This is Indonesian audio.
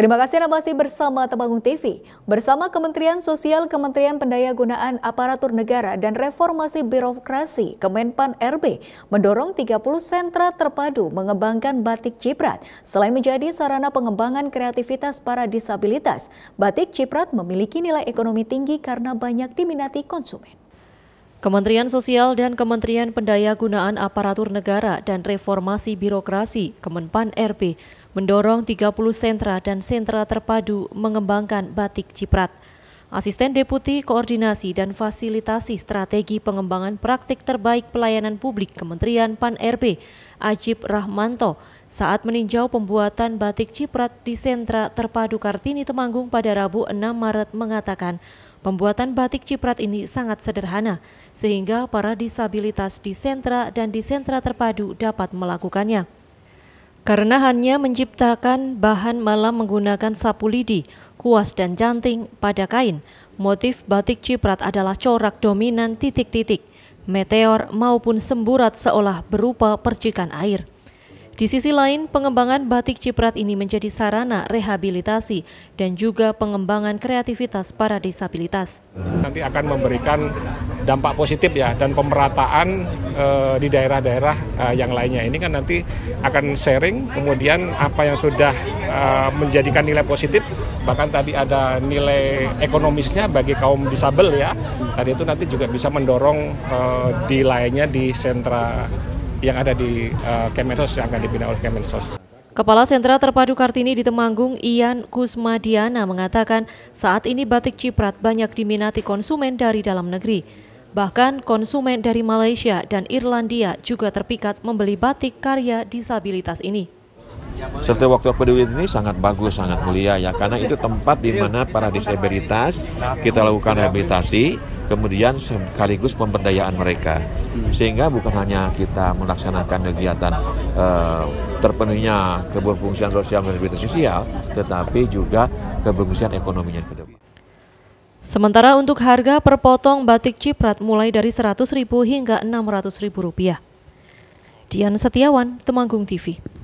Terima kasih Anda masih bersama Temanggung TV. Bersama Kementerian Sosial, Kementerian Pendayagunaan Aparatur Negara dan Reformasi Birokrasi Kemenpan RB mendorong 30 sentra terpadu mengembangkan batik ciprat. Selain menjadi sarana pengembangan kreativitas para disabilitas, batik ciprat memiliki nilai ekonomi tinggi karena banyak diminati konsumen. Kementerian Sosial dan Kementerian Pendayagunaan Aparatur Negara dan Reformasi Birokrasi Kemenpan RB mendorong 30 sentra dan sentra terpadu mengembangkan batik ciprat. Asisten Deputi Koordinasi dan Fasilitasi Strategi Pengembangan Praktik Terbaik Pelayanan Publik Kementerian Pan-RB, Ajib Rahmanto, saat meninjau pembuatan batik ciprat di sentra terpadu Kartini Temanggung pada Rabu 6 Maret mengatakan, pembuatan batik ciprat ini sangat sederhana, sehingga para disabilitas di sentra dan di sentra terpadu dapat melakukannya. Karena hanya menciptakan bahan malam menggunakan sapu lidi, kuas dan janting pada kain, motif batik ciprat adalah corak dominan titik-titik, meteor maupun semburat seolah berupa percikan air. Di sisi lain, pengembangan batik ciprat ini menjadi sarana rehabilitasi dan juga pengembangan kreativitas para disabilitas. Nanti akan memberikan dampak positif ya dan pemerataan uh, di daerah-daerah uh, yang lainnya ini kan nanti akan sharing kemudian apa yang sudah uh, menjadikan nilai positif bahkan tadi ada nilai ekonomisnya bagi kaum disabel ya tadi itu nanti juga bisa mendorong uh, di lainnya di sentra yang ada di uh, Kemensos yang akan dibina oleh Kemensos. Kepala Sentra Terpadu Kartini di Temanggung, Ian Kusmadiana mengatakan saat ini batik ciprat banyak diminati konsumen dari dalam negeri. Bahkan konsumen dari Malaysia dan Irlandia juga terpikat membeli batik karya disabilitas ini. Serta waktu peduli ini sangat bagus, sangat mulia ya, karena itu tempat di mana para disabilitas kita lakukan rehabilitasi, kemudian sekaligus pemberdayaan mereka. Sehingga bukan hanya kita melaksanakan kegiatan eh, terpenuhnya keberfungsian sosial dan sosial, tetapi juga keberfungsian ekonominya ke depan. Sementara untuk harga per potong batik ciprat mulai dari Rp100.000 hingga Rp600.000. Dian Setiawan, Temanggung TV.